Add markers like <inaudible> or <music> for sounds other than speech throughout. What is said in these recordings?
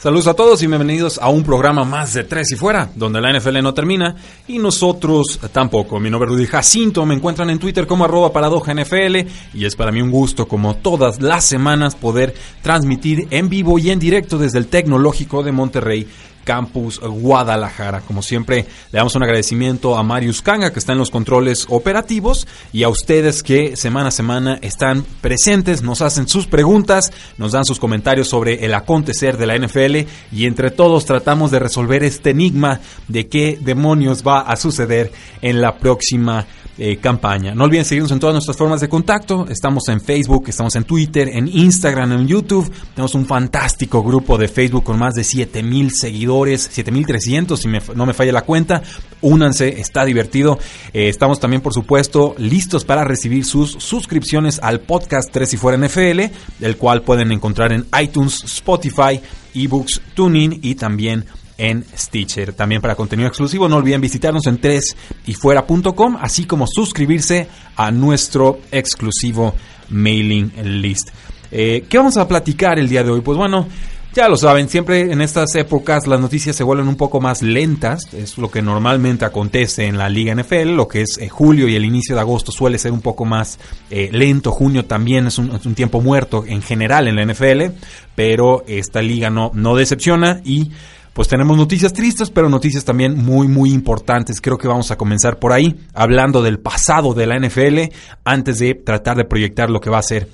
Saludos a todos y bienvenidos a un programa más de Tres y Fuera, donde la NFL no termina y nosotros tampoco. Mi nombre es Rudy Jacinto, me encuentran en Twitter como arroba paradoja NFL y es para mí un gusto, como todas las semanas, poder transmitir en vivo y en directo desde el Tecnológico de Monterrey Campus Guadalajara. Como siempre, le damos un agradecimiento a Marius Kanga, que está en los controles operativos, y a ustedes que semana a semana están presentes, nos hacen sus preguntas, nos dan sus comentarios sobre el acontecer de la NFL, y entre todos tratamos de resolver este enigma de qué demonios va a suceder en la próxima eh, campaña. No olviden seguirnos en todas nuestras formas de contacto. Estamos en Facebook, estamos en Twitter, en Instagram, en YouTube. Tenemos un fantástico grupo de Facebook con más de 7000 seguidores, 7300 si no me falla la cuenta. Únanse, está divertido. Eh, estamos también, por supuesto, listos para recibir sus suscripciones al podcast 3 y fuera NFL, el cual pueden encontrar en iTunes, Spotify, eBooks, Tuning y también en Stitcher. También para contenido exclusivo, no olviden visitarnos en 3 y así como suscribirse a nuestro exclusivo mailing list. Eh, ¿Qué vamos a platicar el día de hoy? Pues bueno, ya lo saben, siempre en estas épocas las noticias se vuelven un poco más lentas, es lo que normalmente acontece en la Liga NFL, lo que es eh, julio y el inicio de agosto suele ser un poco más eh, lento, junio también es un, tiempo muerto en general en la NFL, pero esta liga no, no decepciona y pues tenemos noticias tristes, pero noticias también muy, muy importantes. Creo que vamos a comenzar por ahí, hablando del pasado de la NFL, antes de tratar de proyectar lo que va a ser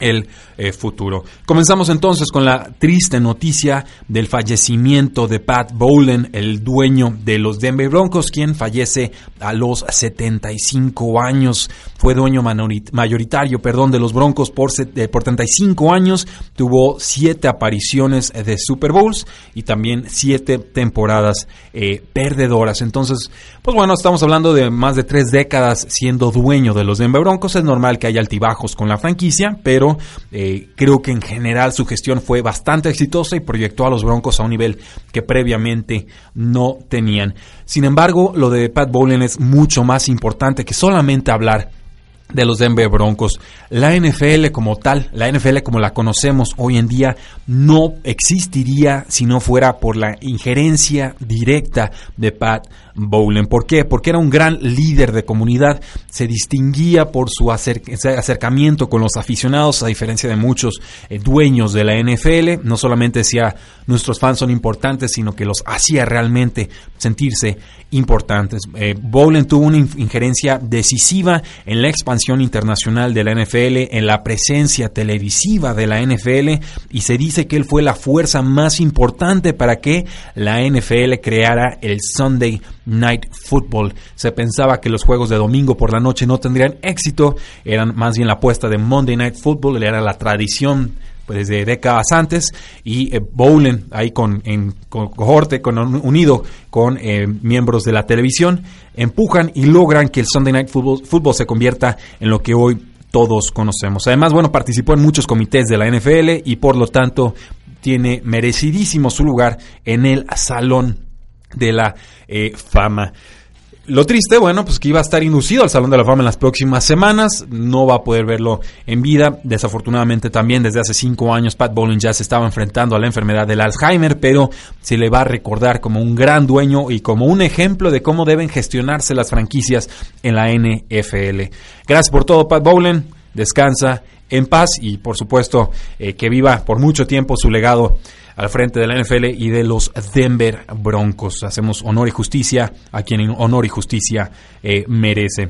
el eh, futuro. Comenzamos entonces con la triste noticia del fallecimiento de Pat Bowlen, el dueño de los Denver Broncos, quien fallece a los 75 años. Fue dueño mayoritario perdón, de los Broncos por, eh, por 35 años, tuvo 7 apariciones eh, de Super Bowls y también 7 temporadas perdedoras. Entonces, pues bueno, estamos hablando de más de 3 décadas siendo dueño de los Denver Broncos. Es normal que haya altibajos con la franquicia, pero eh, creo que en general su gestión fue bastante exitosa y proyectó a los Broncos a un nivel que previamente no tenían. Sin embargo, lo de Pat Bowlen es mucho más importante que solamente hablar de los Denver Broncos. La NFL como tal, la NFL como la conocemos hoy en día, no existiría si no fuera por la injerencia directa de Pat Bowlen. ¿Por qué? Porque era un gran líder de comunidad, se distinguía por su acercamiento con los aficionados, a diferencia de muchos eh, dueños de la NFL, no solamente decía nuestros fans son importantes, sino que los hacía realmente sentirse importantes. Eh, Bowlen tuvo una injerencia decisiva en la expansión internacional de la NFL, en la presencia televisiva de la NFL, y se dice que él fue la fuerza más importante para que la NFL creara el Sunday Night Football. Se pensaba que los juegos de domingo por la noche no tendrían éxito, eran más bien la apuesta de Monday Night Football, era la tradición pues desde décadas antes y eh, Bowlen ahí con en cohorte unido con eh, miembros de la televisión empujan y logran que el Sunday Night Football se convierta en lo que hoy todos conocemos. Además, bueno, participó en muchos comités de la NFL y por lo tanto tiene merecidísimo su lugar en el salón de la eh, fama. Lo triste, bueno, pues que iba a estar inducido al Salón de la Fama en las próximas semanas, no va a poder verlo en vida. Desafortunadamente también desde hace cinco años Pat Bowling ya se estaba enfrentando a la enfermedad del Alzheimer, pero se le va a recordar como un gran dueño y como un ejemplo de cómo deben gestionarse las franquicias en la NFL. Gracias por todo, Pat Bowling. Descansa en paz y por supuesto eh, que viva por mucho tiempo su legado al frente de la NFL y de los Denver Broncos. Hacemos honor y justicia a quien honor y justicia eh, merece.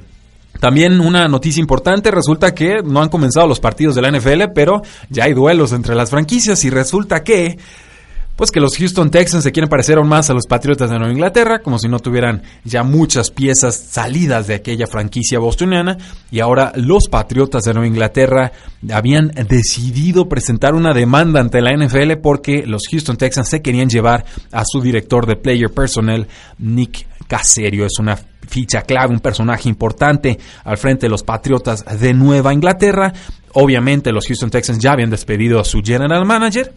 También una noticia importante, resulta que no han comenzado los partidos de la NFL, pero ya hay duelos entre las franquicias y resulta que pues que los Houston Texans se quieren parecer aún más a los Patriotas de Nueva Inglaterra, como si no tuvieran ya muchas piezas salidas de aquella franquicia bostoniana, y ahora los Patriotas de Nueva Inglaterra habían decidido presentar una demanda ante la NFL porque los Houston Texans se querían llevar a su director de player personnel, Nick Caserio. Es una ficha clave, un personaje importante al frente de los Patriotas de Nueva Inglaterra. Obviamente los Houston Texans ya habían despedido a su general manager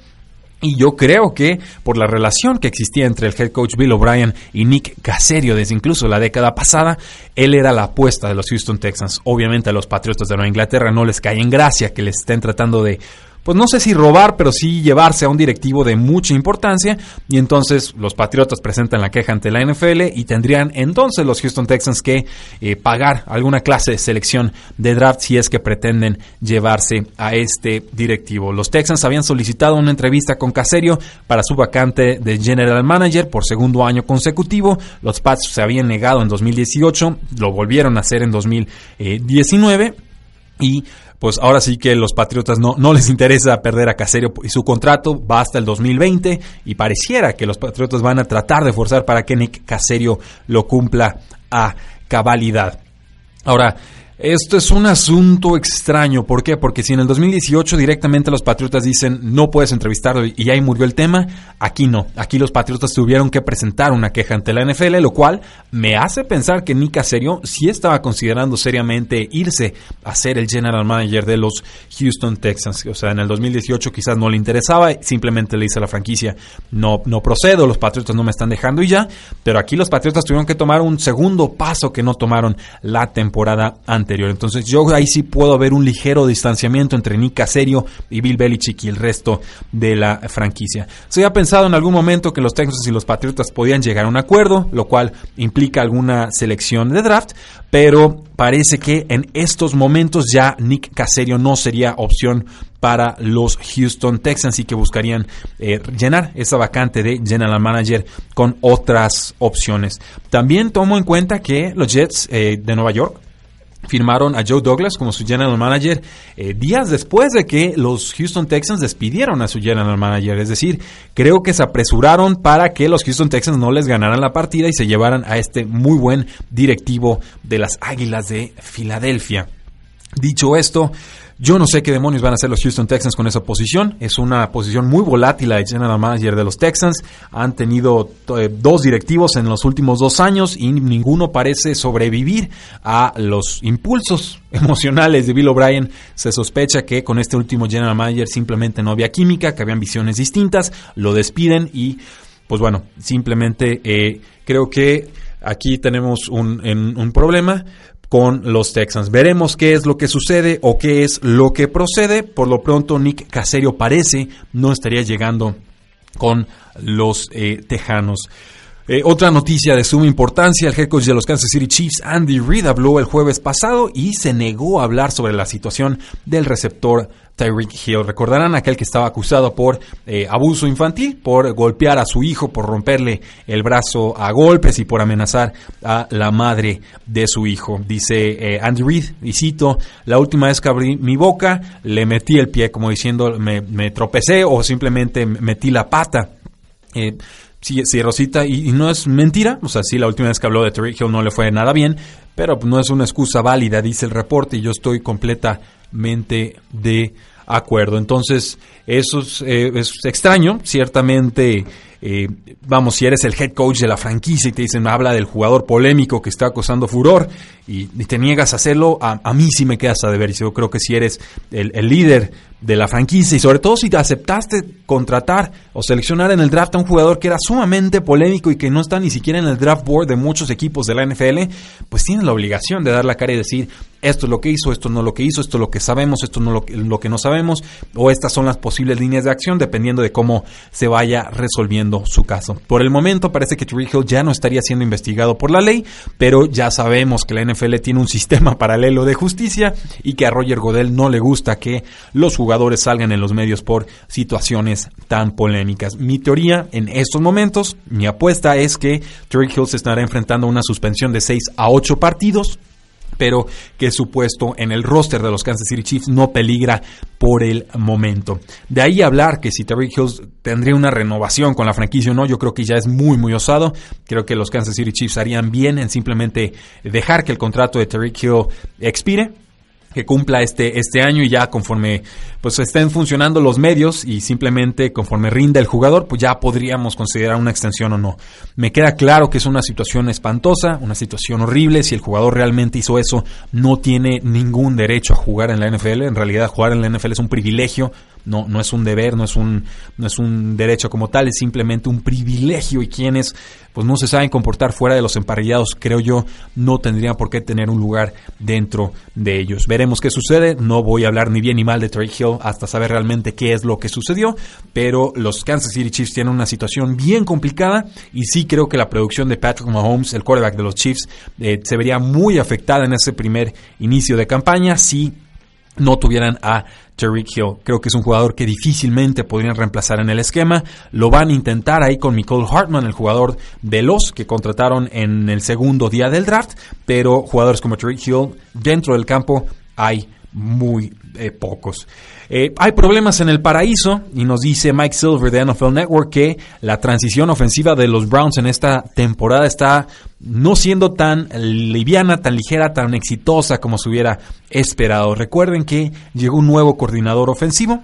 y yo creo que por la relación que existía entre el head coach Bill O'Brien y Nick Caserio desde incluso la década pasada, él era la apuesta de los Houston Texans. Obviamente a los Patriotas de Nueva Inglaterra no les cae en gracia que les estén tratando de pues no sé si robar, pero sí llevarse a un directivo de mucha importancia. Y entonces los Patriotas presentan la queja ante la NFL y tendrían entonces los Houston Texans que eh, pagar alguna clase de selección de draft si es que pretenden llevarse a este directivo. Los Texans habían solicitado una entrevista con Caserio para su vacante de General Manager por segundo año consecutivo. Los Pats se habían negado en 2018, lo volvieron a hacer en 2019 eh, y pues ahora sí que los Patriotas no, no les interesa perder a Caserio y su contrato va hasta el 2020 y pareciera que los Patriotas van a tratar de forzar para que Nick Caserio lo cumpla a cabalidad. Ahora, esto es un asunto extraño. ¿Por qué? Porque si en el 2018 directamente los Patriotas dicen no puedes entrevistarlo y ahí murió el tema, aquí no. Aquí los Patriotas tuvieron que presentar una queja ante la NFL, lo cual me hace pensar que Nick Serio sí estaba considerando seriamente irse a ser el general manager de los Houston Texans. O sea, en el 2018 quizás no le interesaba, simplemente le dice a la franquicia, no, no procedo, los Patriotas no me están dejando y ya. Pero aquí los Patriotas tuvieron que tomar un segundo paso que no tomaron la temporada anterior. Entonces yo ahí sí puedo ver un ligero distanciamiento entre Nick Caserio y Bill Belichick y el resto de la franquicia. Se ha pensado en algún momento que los Texans y los Patriotas podían llegar a un acuerdo, lo cual implica alguna selección de draft, pero parece que en estos momentos ya Nick Caserio no sería opción para los Houston Texans y que buscarían eh, llenar esa vacante de general manager con otras opciones. También tomo en cuenta que los Jets eh, de Nueva York firmaron a Joe Douglas como su general manager eh, días después de que los Houston Texans despidieron a su general manager. Es decir, creo que se apresuraron para que los Houston Texans no les ganaran la partida y se llevaran a este muy buen directivo de las Águilas de Filadelfia. Dicho esto, yo no sé qué demonios van a hacer los Houston Texans con esa posición. Es una posición muy volátil la general manager de los Texans. Han tenido eh, dos directivos en los últimos dos años y ninguno parece sobrevivir a los impulsos <laughs> emocionales de Bill O'Brien. Se sospecha que con este último general manager simplemente no había química, que habían visiones distintas. Lo despiden y, pues bueno, simplemente eh, creo que aquí tenemos un, un problema con los Texans. Veremos qué es lo que sucede o qué es lo que procede. Por lo pronto, Nick Caserio parece no estaría llegando con los eh, eh, otra noticia de suma importancia, el head coach de los Kansas City Chiefs, Andy Reid, habló el jueves pasado y se negó a hablar sobre la situación del receptor Tyreek Hill. Recordarán aquel que estaba acusado por eh, abuso infantil, por golpear a su hijo, por romperle el brazo a golpes y por amenazar a la madre de su hijo. Dice eh, Andy Reid, y cito, la última vez que abrí mi boca, le metí el pie, como diciendo, me, tropecé o simplemente metí la pata sí, Rosita, y, no es mentira, o sea, sí, la última vez que habló de Terry Hill no le fue nada bien, pero no es una excusa válida, dice el reporte, y yo estoy completamente de acuerdo. Entonces, eso es, eh, extraño, ciertamente. Eh, vamos, si eres el head coach de la franquicia y te dicen, habla del jugador polémico que está acosando furor y, te niegas a hacerlo, a, mí sí me quedas a deber. Y yo creo que si eres el líder de la franquicia y sobre todo si te aceptaste contratar o seleccionar en el draft a un jugador que era sumamente polémico y que no está ni siquiera en el draft board de muchos equipos de la NFL, pues tienes la obligación de dar la cara y decir esto es lo que hizo, esto no lo que hizo, esto es lo que sabemos, esto no lo, que no sabemos o estas son las posibles líneas de acción dependiendo de cómo se vaya resolviendo su caso. Por el momento parece que Tree ya no estaría siendo investigado por la ley, pero ya sabemos que la NFL tiene un <laughs> sistema paralelo de justicia y que a Roger Godel no le gusta que los jugadores jugadores salgan en los medios por situaciones tan polémicas. Mi teoría en estos momentos, mi apuesta es que Terry Hills estará enfrentando una suspensión de 6 a 8 partidos pero que su puesto en el roster de los Kansas City Chiefs no peligra por el momento. De ahí hablar que si Terry Hills tendría una renovación con la franquicia o no, yo creo que ya es muy, muy osado. Creo que los Kansas City Chiefs harían bien en simplemente dejar que el contrato de Terry Hill expire que cumpla este, este año y ya conforme pues estén funcionando los medios y simplemente conforme rinda el jugador, pues ya podríamos considerar una extensión o no. Me queda claro que es una situación espantosa, una situación horrible. Si el jugador realmente hizo eso, no tiene ningún derecho a jugar en la NFL. En realidad, jugar en la NFL es un privilegio, no, no es un deber, no es un, no es un derecho como tal, es simplemente un privilegio. Y quienes pues no se saben comportar fuera de los emparrillados, creo yo, no tendrían por qué tener un lugar dentro de ellos. Veremos qué sucede. No voy a hablar ni bien ni mal de Trey Hill hasta saber realmente qué es lo que sucedió, pero los Kansas City Chiefs tienen una situación bien complicada y sí creo que la producción de Patrick Mahomes, el quarterback de los Chiefs, eh, se vería muy afectada en ese primer inicio de campaña si no tuvieran a Terry Hill. Creo que es un jugador que difícilmente podrían reemplazar en el esquema. Lo van a intentar ahí con Nicole Hartman, el jugador de los que contrataron en el segundo día del draft, pero jugadores como Terry Hill dentro del campo hay muy eh, pocos. Eh, hay problemas en el paraíso y nos dice Mike Silver de NFL Network que la transición ofensiva de los Browns en esta temporada está no siendo tan liviana, tan ligera, tan exitosa como se hubiera esperado. Recuerden que llegó un nuevo coordinador ofensivo,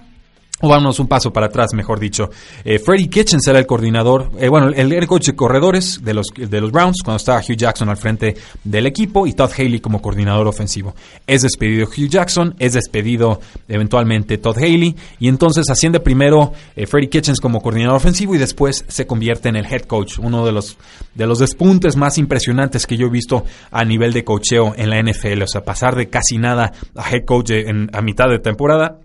o vámonos un paso para atrás, mejor dicho. Eh, Freddy Kitchens era el coordinador, eh, bueno, el, coach de corredores de los, de los Browns cuando estaba Hugh Jackson al frente del equipo y Todd Haley como coordinador ofensivo. Es despedido Hugh Jackson, es despedido eventualmente Todd Haley y entonces asciende primero eh, Freddy Kitchens como coordinador ofensivo y después se convierte en el head coach, uno de los, de los despuntes más impresionantes que yo he visto a nivel de cocheo en la NFL. O sea, pasar de casi nada a head coach en, a mitad de temporada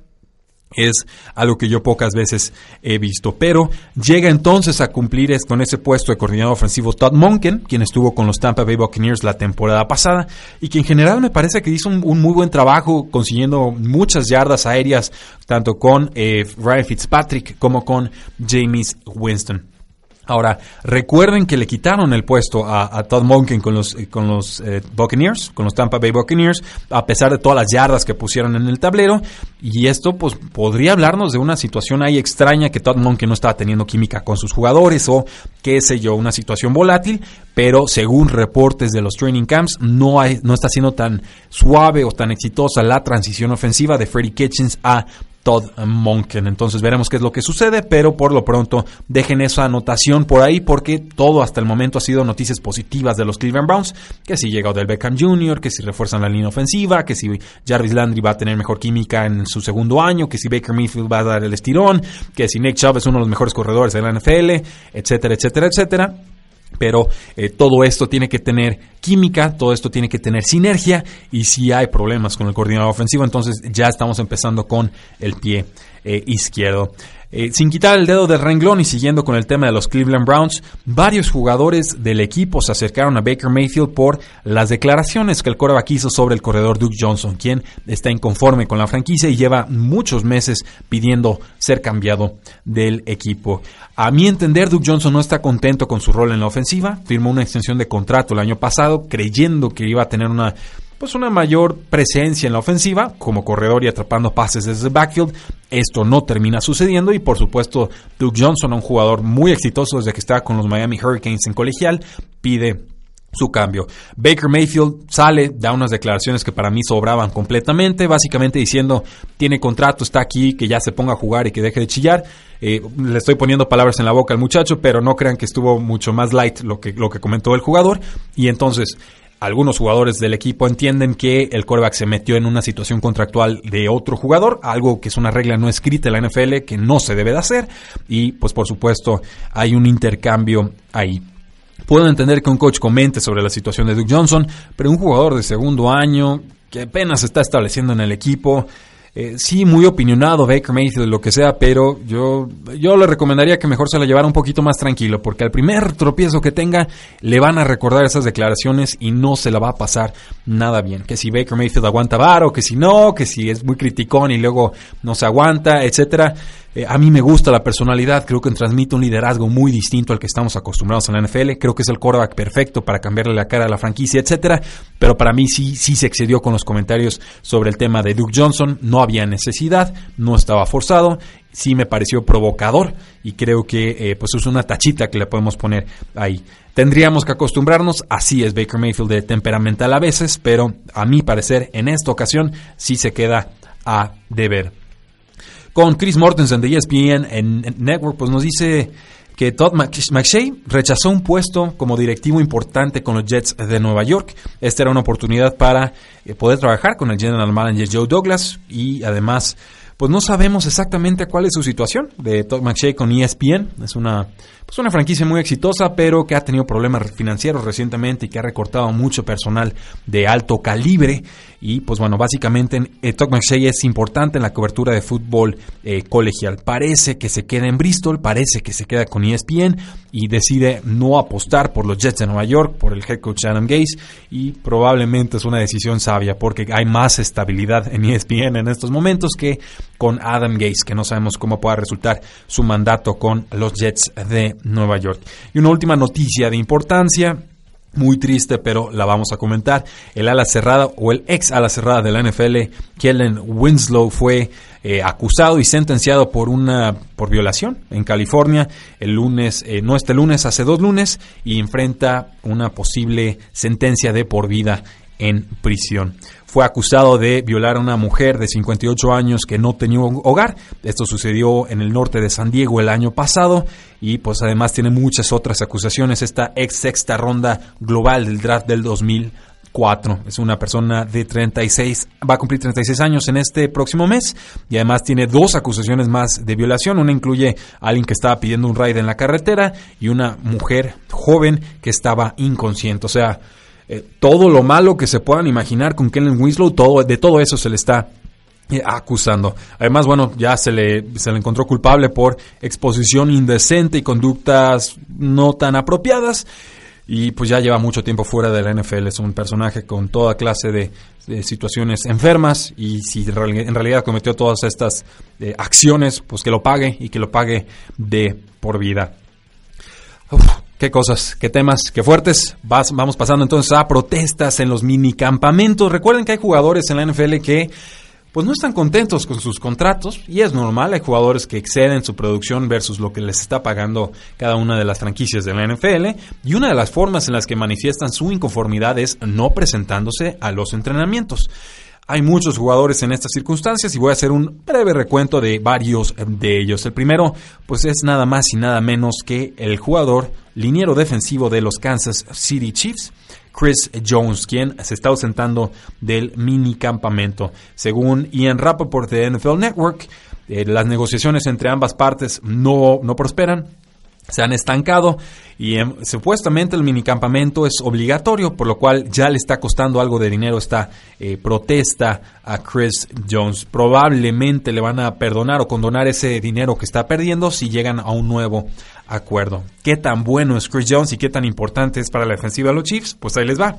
es algo que yo pocas veces he visto. Pero llega entonces a cumplir con ese puesto de coordinador ofensivo Todd Monken, quien estuvo con los Tampa Bay Buccaneers la temporada pasada y que en general me parece que hizo un, muy buen trabajo consiguiendo muchas yardas aéreas, tanto con eh, Ryan Fitzpatrick como con James Winston. Ahora, recuerden que le quitaron el puesto a, Todd Monken con los, eh, con los eh, Buccaneers, con los Tampa Bay Buccaneers, a pesar de todas las yardas que pusieron en el tablero. Y esto pues, podría hablarnos de una situación ahí extraña que Todd Monken no estaba teniendo química con sus jugadores o qué sé yo, una situación volátil. Pero según reportes de los training camps, no, hay, no está siendo tan suave o tan exitosa la transición ofensiva de Freddie Kitchens a Todd Monken. Entonces veremos qué es lo que sucede, pero por lo pronto dejen esa anotación por ahí porque todo hasta el momento ha sido noticias positivas de los Cleveland Browns, que si llega Odell Beckham Jr., que si refuerzan la línea ofensiva, que si Jarvis Landry va a tener mejor química en su segundo año, que si Baker Mayfield va a dar el estirón, que si Nick Chubb es uno de los mejores corredores de la NFL, etcétera, etcétera, etcétera. Pero eh, todo esto tiene que tener química, todo esto tiene que tener sinergia y si hay problemas con el coordinador ofensivo, entonces ya estamos empezando con el pie eh, izquierdo. Eh, sin quitar el dedo del renglón y siguiendo con el tema de los Cleveland Browns, varios jugadores del equipo se acercaron a Baker Mayfield por las declaraciones que el coreback quiso sobre el corredor Duke Johnson, quien está inconforme con la franquicia y lleva muchos meses pidiendo ser cambiado del equipo. A mi entender, Duke Johnson no está contento con su rol en la ofensiva, firmó una extensión de contrato el año pasado creyendo que iba a tener una pues una mayor presencia en la ofensiva, como corredor y atrapando pases desde el backfield. Esto no termina sucediendo y por supuesto Duke Johnson, un jugador muy exitoso desde que estaba con los Miami Hurricanes en colegial, pide su cambio. Baker Mayfield sale, da unas declaraciones que para mí sobraban completamente, básicamente diciendo, tiene contrato, está aquí, que ya se ponga a jugar y que deje de chillar. Eh, le estoy poniendo palabras en la boca al muchacho, pero no crean que estuvo mucho más light lo que, lo que comentó el jugador. Y entonces, algunos jugadores del equipo entienden que el coreback se metió en una situación contractual de otro jugador, algo que es una regla no escrita en la NFL que no se debe de hacer y pues por supuesto hay un intercambio ahí. Puedo entender que un coach comente sobre la situación de Duke Johnson, pero un jugador de segundo año que apenas está estableciendo en el equipo, eh, sí, muy opinionado, Baker Mayfield, lo que sea, pero yo, yo le recomendaría que mejor se la llevara un poquito más tranquilo, porque al primer tropiezo que tenga, le van a recordar esas declaraciones y no se la va a pasar nada bien. Que si Baker Mayfield aguanta varo, que si no, que si es muy criticón y luego no se aguanta, etcétera. Eh, a mí me gusta la personalidad, creo que transmite un liderazgo muy distinto al que estamos acostumbrados en la NFL, creo que es el quarterback perfecto para cambiarle la cara a la franquicia, etcétera, pero para mí sí, sí se excedió con los comentarios sobre el tema de Duke Johnson, no había necesidad, no estaba forzado, sí me pareció provocador y creo que eh, pues es una tachita que le podemos poner ahí. Tendríamos que acostumbrarnos, así es Baker Mayfield de temperamental a veces, pero a mi parecer en esta ocasión sí se queda a deber con Chris Mortensen de ESPN en, Network, pues nos dice que Todd McShay rechazó un puesto como directivo importante con los Jets de Nueva York. Esta era una oportunidad para eh, poder trabajar con el general manager Joe Douglas y además pues no sabemos exactamente cuál es su situación de Todd McShay con ESPN. Es una, pues una franquicia muy exitosa, pero que ha tenido problemas financieros recientemente y que ha recortado mucho personal de alto calibre. Y pues bueno, básicamente eh, McShay es importante en la cobertura de fútbol eh, colegial. Parece que se queda en Bristol, parece que se queda con ESPN y decide no apostar por los Jets de Nueva York, por el head coach Adam Gase. Y probablemente es una decisión sabia porque hay más estabilidad en ESPN en estos momentos que con Adam Gates, que no sabemos cómo pueda resultar su mandato con los Jets de Nueva York. Y una última noticia de importancia. Muy triste, pero la vamos a comentar. El ala cerrada o el ex ala cerrada de la NFL, Kellen Winslow, fue eh, acusado y sentenciado por una por violación en California el lunes, eh, no este lunes, hace dos lunes, y enfrenta una posible sentencia de por vida en prisión. Fue acusado de violar a una mujer de 58 años que no tenía hogar. Esto sucedió en el norte de San Diego el año pasado y pues además tiene muchas otras acusaciones. Esta ex sexta ronda global del draft del 2004. Es una persona de 36, va a cumplir 36 años en este próximo mes y además tiene dos acusaciones más de violación. Una incluye a alguien que estaba pidiendo un raid en la carretera y una mujer joven que estaba inconsciente. O sea, eh, todo lo malo que se puedan imaginar con Kellen Winslow, todo, de todo eso se le está eh, acusando. Además, bueno, ya se le, se le encontró culpable por exposición indecente y conductas no tan apropiadas. Y pues ya lleva mucho tiempo fuera de la NFL. Es un personaje con toda clase de, situaciones enfermas. Y si en realidad cometió todas estas eh, acciones, pues que lo pague y que lo pague de por vida. Qué cosas, qué temas, qué fuertes. Vas, vamos pasando entonces a protestas en los minicampamentos. Recuerden que hay jugadores en la NFL que pues no están contentos con sus contratos y es normal, hay jugadores que exceden su producción versus lo que les está pagando cada una de las franquicias de la NFL y una de las formas en las que manifiestan su inconformidad es no presentándose a los entrenamientos. Hay muchos jugadores en estas circunstancias y voy a hacer un breve recuento de varios de ellos. El primero, pues es nada más y nada menos que el jugador liniero defensivo de los Kansas City Chiefs, Chris Jones, quien se está ausentando del mini campamento. Según Ian Rappaport de NFL Network, eh, las negociaciones entre ambas partes no, no prosperan se han estancado y em, supuestamente el minicampamento es obligatorio, por lo cual ya le está costando algo de dinero esta eh, protesta a Chris Jones. Probablemente le van a perdonar o condonar ese dinero que está perdiendo si llegan a un nuevo acuerdo. ¿Qué tan bueno es Chris Jones y qué tan importante es para la defensiva de los Chiefs? Pues ahí les va.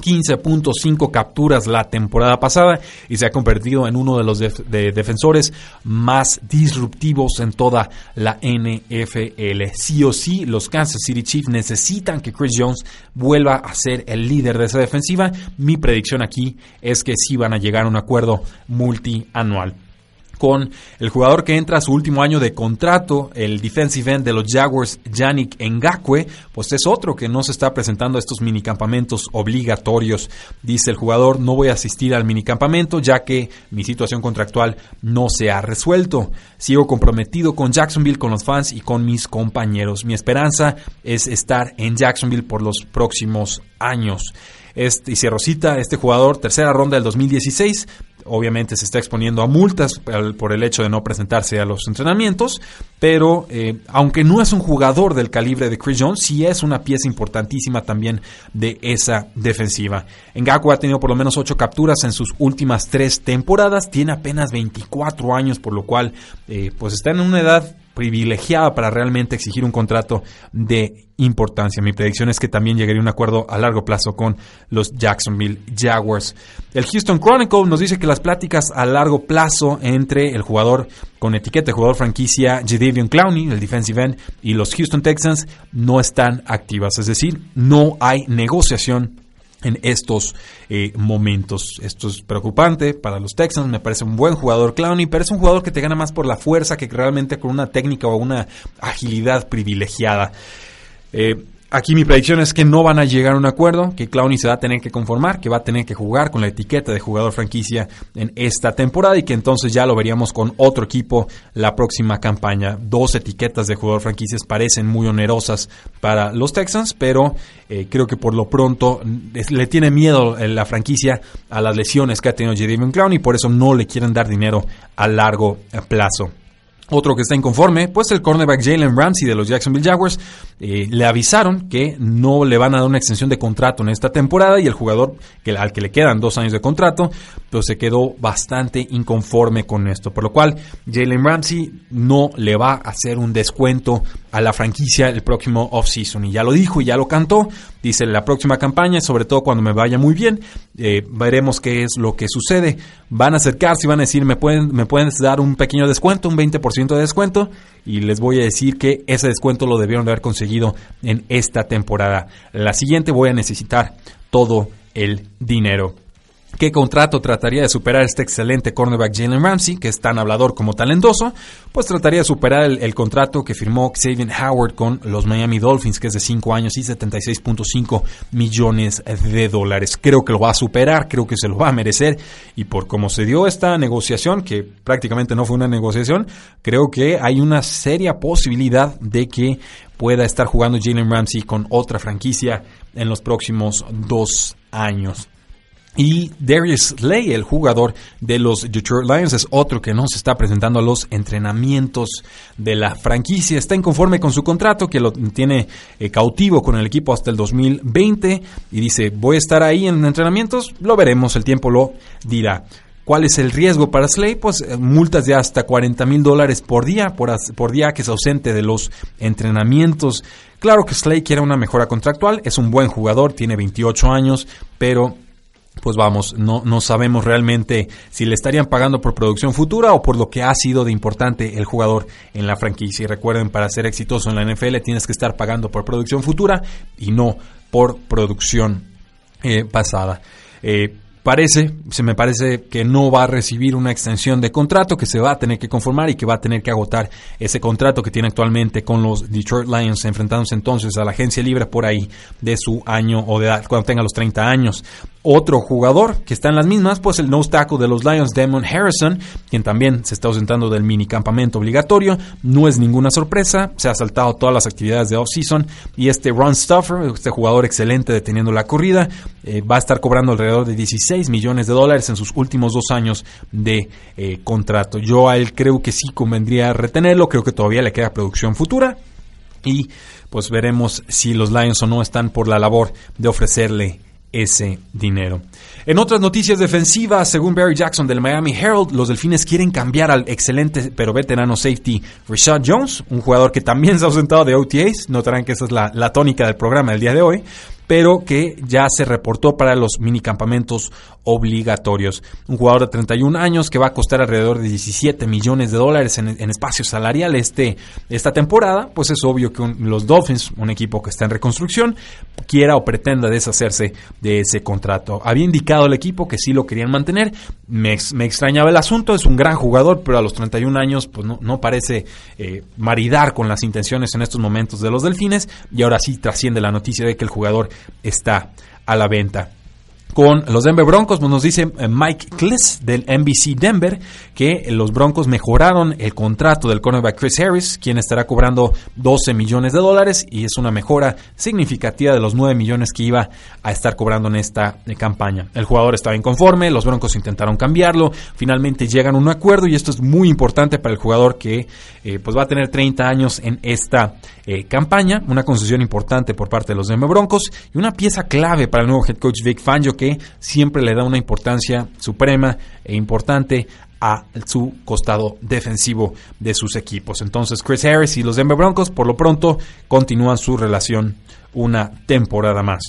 15.5 capturas la temporada pasada y se ha convertido en uno de los defensores más disruptivos en toda la NFL. Sí o sí, los Kansas City Chiefs necesitan que Chris Jones vuelva a ser el líder de esa defensiva. Mi predicción aquí es que sí van a llegar a un acuerdo multianual con el jugador que entra a su último año de contrato, el defensive end de los Jaguars, Yannick Ngakwe, pues es otro que no se está presentando a estos minicampamentos obligatorios. Dice el jugador, no voy a asistir al minicampamento ya que mi situación contractual no se ha resuelto. Sigo comprometido con Jacksonville, con los fans y con mis compañeros. Mi esperanza es estar en Jacksonville por los próximos años. Este, y se rosita este jugador, tercera ronda del 2016, obviamente se está exponiendo a multas por el hecho de no presentarse a los entrenamientos, pero eh, aunque no es un jugador del calibre de Chris Jones, sí es una pieza importantísima también de esa defensiva. Ngaku ha tenido por lo menos 8 capturas en sus últimas 3 temporadas, tiene apenas 24 años, por lo cual eh, pues está en una edad privilegiada para realmente exigir un contrato de importancia. Mi predicción es que también llegaría un acuerdo a largo plazo con los Jacksonville Jaguars. El Houston Chronicle nos dice que las pláticas a largo plazo entre el jugador con etiqueta de jugador franquicia Jadavion Clowney, el defensive end, y los Houston Texans no están activas. Es decir, no hay negociación en estos eh, momentos. Esto es preocupante para los Texans, me parece un buen jugador Clowney, pero es un jugador que te gana más por la fuerza que realmente con una técnica o una agilidad privilegiada. Eh, Aquí mi predicción es que no van a llegar a un acuerdo, que Clowney se va a tener que conformar, que va a tener que jugar con la etiqueta de jugador franquicia en esta temporada y que entonces ya lo veríamos con otro equipo la próxima campaña. Dos etiquetas de jugador franquicia parecen muy onerosas para los Texans, pero eh, creo que por lo pronto le tiene miedo eh, la franquicia a las lesiones que ha tenido Jeremy Clowney y por eso no le quieren dar dinero a largo eh, plazo. Otro que está inconforme, pues el cornerback Jalen Ramsey de los Jacksonville Jaguars eh, le avisaron que no le van a dar una extensión de contrato en esta temporada y el jugador al que le quedan dos años de contrato, pues se quedó bastante inconforme con esto. Por lo cual, Jalen Ramsey no le va a hacer un descuento a la franquicia el próximo off-season. Y ya lo dijo y ya lo cantó. Dice, la próxima campaña, sobre todo cuando me vaya muy bien, eh, veremos qué es lo que sucede. Van a acercarse y van a decir, me pueden, me pueden dar un pequeño descuento, un 20% de descuento. Y les voy a decir que ese descuento lo debieron haber conseguido en esta temporada. La siguiente voy a necesitar todo el dinero qué contrato trataría de superar este excelente cornerback Jalen Ramsey, que es tan hablador como talentoso, pues trataría de superar el, contrato que firmó Xavier Howard con los Miami Dolphins, que es de 5 años y 76.5 millones de dólares. Creo que lo va a superar, creo que se lo va a merecer, y por cómo se dio esta negociación, que prácticamente no fue una negociación, creo que hay una seria posibilidad de que pueda estar jugando Jalen Ramsey con otra franquicia en los próximos dos años. Y Darius Slay, el jugador de los Detroit Lions, es otro que no se está presentando a los entrenamientos de la franquicia. Está conforme con su contrato, que lo tiene eh, cautivo con el equipo hasta el 2020. Y dice, voy a estar ahí en entrenamientos, lo veremos, el tiempo lo dirá. ¿Cuál es el riesgo para Slay? Pues eh, multas de hasta 40 mil dólares por día, por, día que es ausente de los entrenamientos. Claro que Slay quiere una mejora contractual, es un buen jugador, tiene 28 años, pero pues vamos, no, no sabemos realmente si le estarían pagando por producción futura o por lo que ha sido de importante el jugador en la franquicia. Y recuerden, para ser exitoso en la NFL tienes que estar pagando por producción futura y no por producción eh, pasada. Eh, parece, se me parece que no va a recibir una extensión de contrato, que se va a tener que conformar y que va a tener que agotar ese contrato que tiene actualmente con los Detroit Lions, enfrentándose entonces a la agencia libre por ahí de su año o de edad, cuando tenga los 30 años. Otro jugador que está en las mismas, pues el no tackle de los Lions, Damon Harrison, quien también se está ausentando del mini campamento obligatorio, no es ninguna sorpresa, se ha saltado todas las actividades de offseason y este Ron Stuffer, este jugador excelente deteniendo la corrida, eh, va a estar cobrando alrededor de 16 millones de dólares en sus últimos dos años de eh, contrato. Yo a él creo que sí convendría retenerlo, creo que todavía le queda producción futura y pues veremos si los Lions o no están por la labor de ofrecerle ese dinero. En otras noticias defensivas, según Barry Jackson del Miami Herald, los Delfines quieren cambiar al excelente pero veterano safety Rashad Jones, un jugador que también se ha ausentado de OTAs. Notarán que esa es la, la tónica del programa del día de hoy pero que ya se reportó para los minicampamentos obligatorios. Un jugador de 31 años que va a costar alrededor de 17 millones de dólares en, espacio salarial este, esta temporada, pues es obvio que los Dolphins, un equipo que está en reconstrucción, quiera o pretenda deshacerse de ese contrato. Había indicado el equipo que sí lo querían mantener, me, me extrañaba el asunto, es un gran jugador, pero a los 31 años pues no, no parece eh, maridar con las intenciones en estos momentos de los Delfines y ahora sí trasciende la noticia de que el jugador está a la venta con los Denver Broncos. Pues nos dice eh, Mike Kliss del NBC Denver que los Broncos mejoraron el contrato del cornerback Chris Harris, quien estará cobrando 12 millones de dólares y es una mejora significativa de los 9 millones que iba a estar cobrando en esta eh, campaña. El jugador estaba inconforme, los Broncos intentaron cambiarlo, finalmente llegan a un acuerdo y esto es muy importante para el jugador que eh, pues va a tener 30 años en esta campaña, una concesión importante por parte de los Denver Broncos y una pieza clave para el nuevo head coach Vic Fangio que siempre le da una importancia suprema e importante a su costado defensivo de sus equipos. Entonces Chris Harris y los Denver Broncos por lo pronto continúan su relación una temporada más.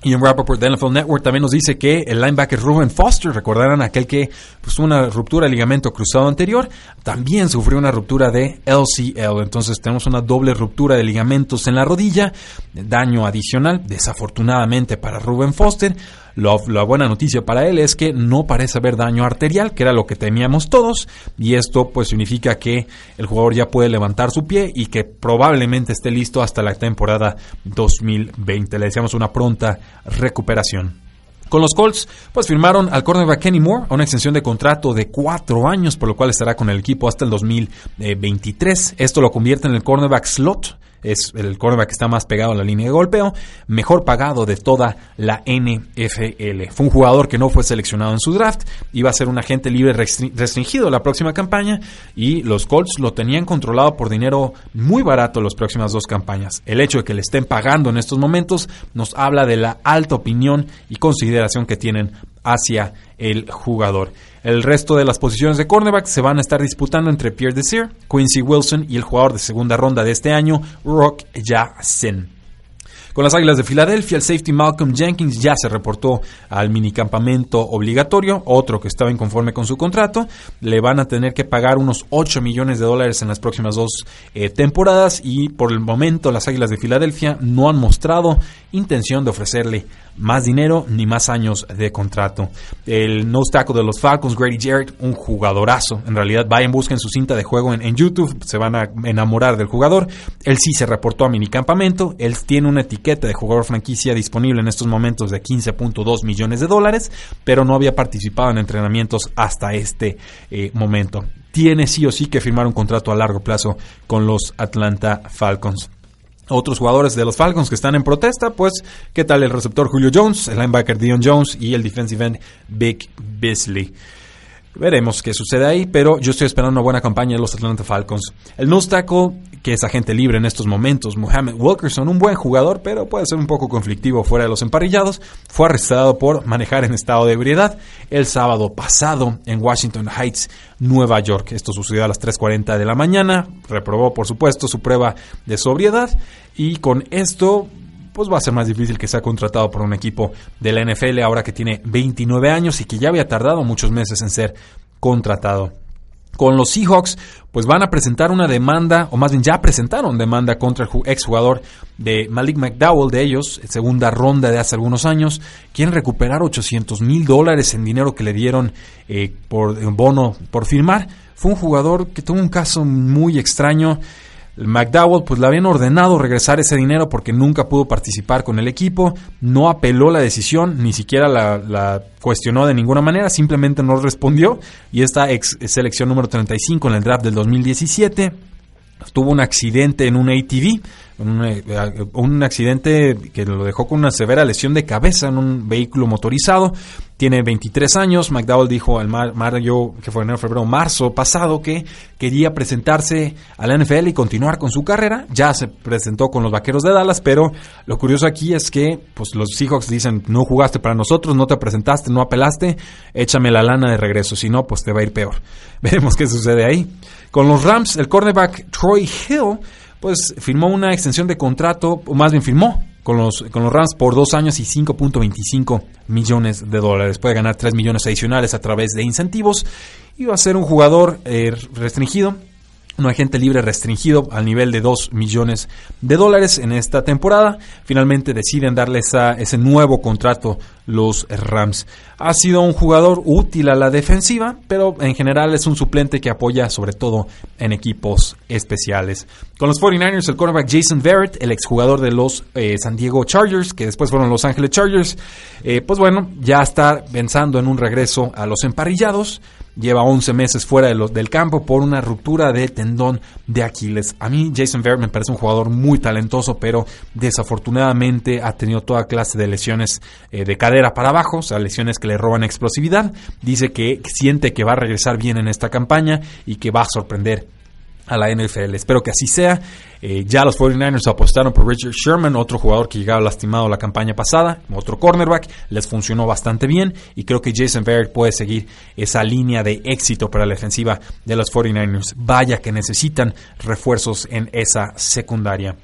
Y en Rappaport de NFL Network también nos dice que el linebacker Ruben Foster, recordarán aquel que pues, una ruptura de ligamento cruzado anterior, también sufrió una ruptura de LCL. Entonces tenemos una doble ruptura de ligamentos en la rodilla, daño adicional, desafortunadamente para Ruben Foster la buena noticia para él es que no parece haber daño arterial, que era lo que temíamos todos, y esto pues significa que el jugador ya puede levantar su pie y que probablemente esté listo hasta la temporada 2020. Le deseamos una pronta recuperación. Con los Colts, pues firmaron al cornerback Kenny Moore a una extensión de contrato de cuatro años, por lo cual estará con el equipo hasta el 2023. Esto lo convierte en el cornerback slot es el cornerback que está más pegado a la línea de golpeo, mejor pagado de toda la NFL. Fue un jugador que no fue seleccionado en su draft, iba a ser un agente libre restringido la próxima campaña y los Colts lo tenían controlado por dinero muy barato las próximas dos campañas. El hecho de que le estén pagando en estos momentos nos habla de la alta opinión y consideración que tienen hacia el jugador. El resto de las posiciones de cornerback se van a estar disputando entre Pierre Desir, Quincy Wilson y el jugador de segunda ronda de este año, Rock Yassin con las Águilas de Filadelfia, el safety Malcolm Jenkins ya se reportó al minicampamento obligatorio, otro que estaba inconforme con su contrato. Le van a tener que pagar unos 8 millones de dólares en las próximas dos eh, temporadas y por el momento las Águilas de Filadelfia no han mostrado intención de ofrecerle más dinero ni más años de contrato. El no stacko de los Falcons, Grady Jarrett, un jugadorazo. En realidad, vayan, busquen su cinta de juego en, en, YouTube, se van a enamorar del jugador. Él sí se reportó a minicampamento, él tiene una etiqueta de jugador franquicia disponible en estos momentos de 15.2 millones de dólares, pero no había participado en entrenamientos hasta este eh, momento. Tiene sí o sí que firmar un contrato a largo plazo con los Atlanta Falcons otros jugadores de los Falcons que están en protesta, pues, ¿qué tal el receptor Julio Jones, el linebacker Dion Jones y el defensive end Big Beasley? Veremos qué sucede ahí, pero yo estoy esperando una buena campaña de los Atlanta Falcons. El nustaco que es agente libre en estos momentos. Mohamed Wilkerson, un buen jugador, pero puede ser un poco conflictivo fuera de los emparrillados, fue arrestado por manejar en estado de ebriedad el sábado pasado en Washington Heights, Nueva York. Esto sucedió a las 3.40 de la mañana, reprobó por supuesto su prueba de sobriedad y con esto pues va a ser más difícil que sea contratado por un equipo de la NFL ahora que tiene 29 años y que ya había tardado muchos meses en ser contratado con los Seahawks, pues van a presentar una demanda, o más bien ya presentaron demanda contra el exjugador de Malik McDowell de ellos, segunda ronda de hace algunos años. Quieren recuperar 800 mil dólares en dinero que le dieron eh, por bono por firmar. Fue un jugador que tuvo un caso muy extraño. McDowell pues le habían ordenado regresar ese dinero porque nunca pudo participar con el equipo, no apeló la decisión, ni siquiera la, cuestionó de ninguna manera, simplemente no respondió y esta ex selección número 35 en el draft del 2017 tuvo un accidente en un ATV, un, eh, eh, un, accidente que lo dejó con una severa lesión de cabeza en un vehículo motorizado. Tiene 23 años. McDowell dijo al mar, mayo, que fue enero, febrero, marzo pasado, que quería presentarse a la NFL y continuar con su carrera. Ya se presentó con los Vaqueros de Dallas, pero lo curioso aquí es que pues, los Seahawks dicen, no jugaste para nosotros, no te presentaste, no apelaste, échame la lana de regreso, si no, pues te va a ir peor. <laughs> Veremos qué sucede ahí. Con los Rams, el cornerback Troy Hill, pues firmó una extensión de contrato, o más bien firmó con los, con los Rams por dos años y 5.25 millones de dólares. Puede ganar 3 millones adicionales a través de incentivos y va a ser un jugador eh, restringido un agente libre restringido al nivel de 2 millones de dólares en esta temporada. Finalmente deciden darle esa, ese nuevo contrato los Rams. Ha sido un jugador útil a la defensiva, pero en general es un suplente que apoya sobre todo en equipos especiales. Con los 49ers, el cornerback Jason Verrett, el exjugador de los eh, San Diego Chargers, que después fueron los Ángeles Chargers, eh, pues bueno, ya está pensando en un regreso a los emparrillados. Lleva 11 meses fuera de los, del campo por una ruptura de tendón de Aquiles. A mí Jason Verrett me parece un jugador muy talentoso, pero desafortunadamente ha tenido toda clase de lesiones eh, de cadera para abajo, o sea, lesiones que le roban explosividad. Dice que siente que va a regresar bien en esta campaña y que va a sorprender a la NFL. Espero que así sea. Eh, ya los 49ers apostaron por Richard Sherman, otro jugador que llegaba lastimado la campaña pasada, otro cornerback, les funcionó bastante bien y creo que Jason Barrett puede seguir esa línea de éxito para la defensiva de los 49ers. Vaya que necesitan refuerzos en esa secundaria.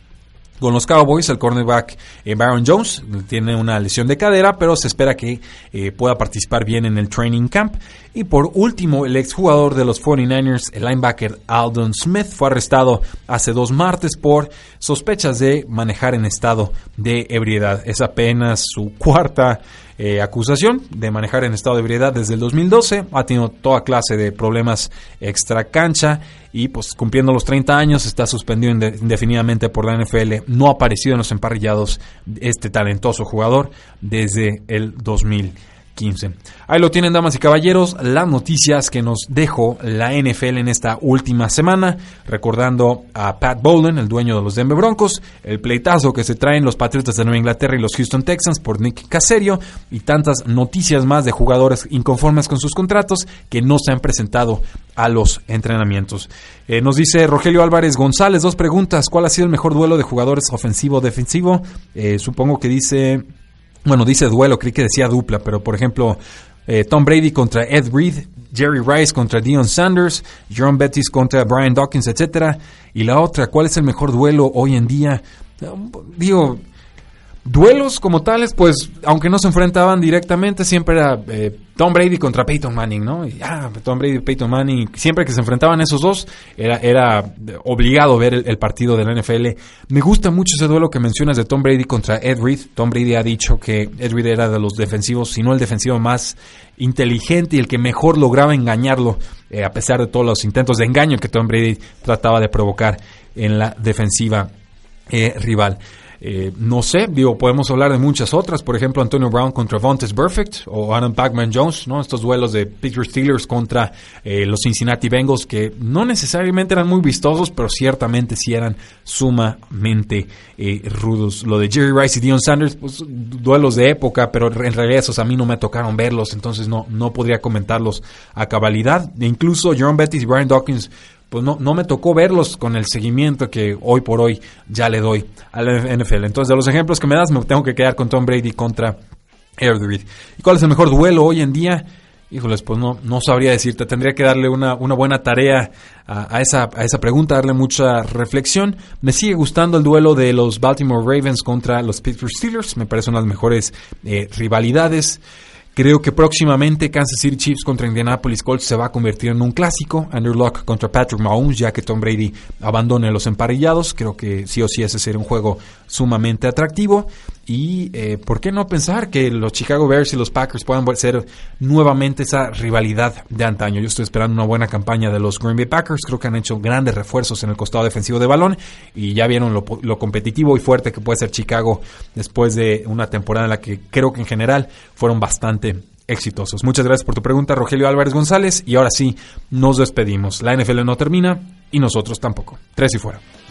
Con los Cowboys, el cornerback eh, Baron Jones tiene una lesión de cadera, pero se espera que eh, pueda participar bien en el training camp. Y por último, el exjugador de los 49ers, el linebacker Aldon Smith, fue arrestado hace dos martes por sospechas de manejar en estado de ebriedad. Es apenas su cuarta eh, acusación de manejar en estado de ebriedad desde el 2012. Ha tenido toda clase de problemas extra cancha y pues cumpliendo los 30 años está suspendido indefinidamente por la NFL. No ha aparecido en los emparrillados este talentoso jugador desde el 2012. 15. Ahí lo tienen, damas y caballeros, las noticias que nos dejó la NFL en esta última semana, recordando a Pat Bowlen, el dueño de los Denver Broncos, el pleitazo que se traen los Patriotas de Nueva Inglaterra y los Houston Texans por Nick Caserio y tantas noticias más de jugadores inconformes con sus contratos que no se han presentado a los entrenamientos. Eh, nos dice Rogelio Álvarez González, dos preguntas, ¿cuál ha sido el mejor duelo de jugadores ofensivo-defensivo? Eh, supongo que dice... Bueno, dice duelo, creí que decía dupla, pero por ejemplo, eh, Tom Brady contra Ed Reed, Jerry Rice contra Dion Sanders, Jerome Bettis contra Brian Dawkins, etcétera. Y la otra, ¿cuál es el mejor duelo hoy en día? Digo, Duelos como tales, pues, aunque no se enfrentaban directamente, siempre era eh, Tom Brady contra Peyton Manning, ¿no? Ah, Tom Brady y Peyton Manning, siempre que se enfrentaban esos dos, era, era obligado ver el, partido de la NFL. Me gusta mucho ese duelo que mencionas de Tom Brady contra Ed Reed. Tom Brady ha dicho que Ed Reed era de los defensivos, si no el defensivo más inteligente y el que mejor lograba engañarlo, eh, a pesar de todos los intentos de engaño que Tom Brady trataba de provocar en la defensiva eh, rival. Eh, no sé, digo, podemos hablar de muchas otras, por ejemplo, Antonio Brown contra Vontes Perfect o Adam Pacman Jones, ¿no? Estos duelos de Pittsburgh Steelers contra eh, los Cincinnati Bengals que no necesariamente eran muy vistosos, pero ciertamente sí eran sumamente eh, rudos. Lo de Jerry Rice y Dion Sanders, pues duelos de época, pero en realidad esos a mí no me tocaron verlos, entonces no, no podría comentarlos a cabalidad. E incluso John Bettis y Brian Dawkins pues no, no me tocó verlos con el seguimiento que hoy por hoy ya le doy al NFL. Entonces, de los ejemplos que me das, me tengo que quedar con Tom Brady contra Reid. ¿Y cuál es el mejor duelo hoy en día? Híjoles, pues no, no sabría decirte. Tendría que darle una, una buena tarea a, esa, a esa pregunta, darle mucha reflexión. Me sigue gustando el duelo de los Baltimore Ravens contra los Pittsburgh Steelers. Me parece las mejores eh, rivalidades. Creo que próximamente Kansas City Chiefs contra Indianapolis Colts se va a convertir en un clásico. Underlock contra Patrick Mahomes, ya que Tom Brady abandone los emparellados Creo que sí o sí ese sería un juego sumamente atractivo. Y eh, por qué no pensar que los Chicago Bears y los Packers puedan ser nuevamente esa rivalidad de antaño. Yo estoy esperando una buena campaña de los Green Bay Packers. Creo que han hecho grandes refuerzos en el costado defensivo de balón y ya vieron lo, lo competitivo y fuerte que puede ser Chicago después de una temporada en la que creo que en general fueron bastante exitosos. Muchas gracias por tu pregunta, Rogelio Álvarez González. Y ahora sí, nos despedimos. La NFL no termina y nosotros tampoco. Tres y fuera.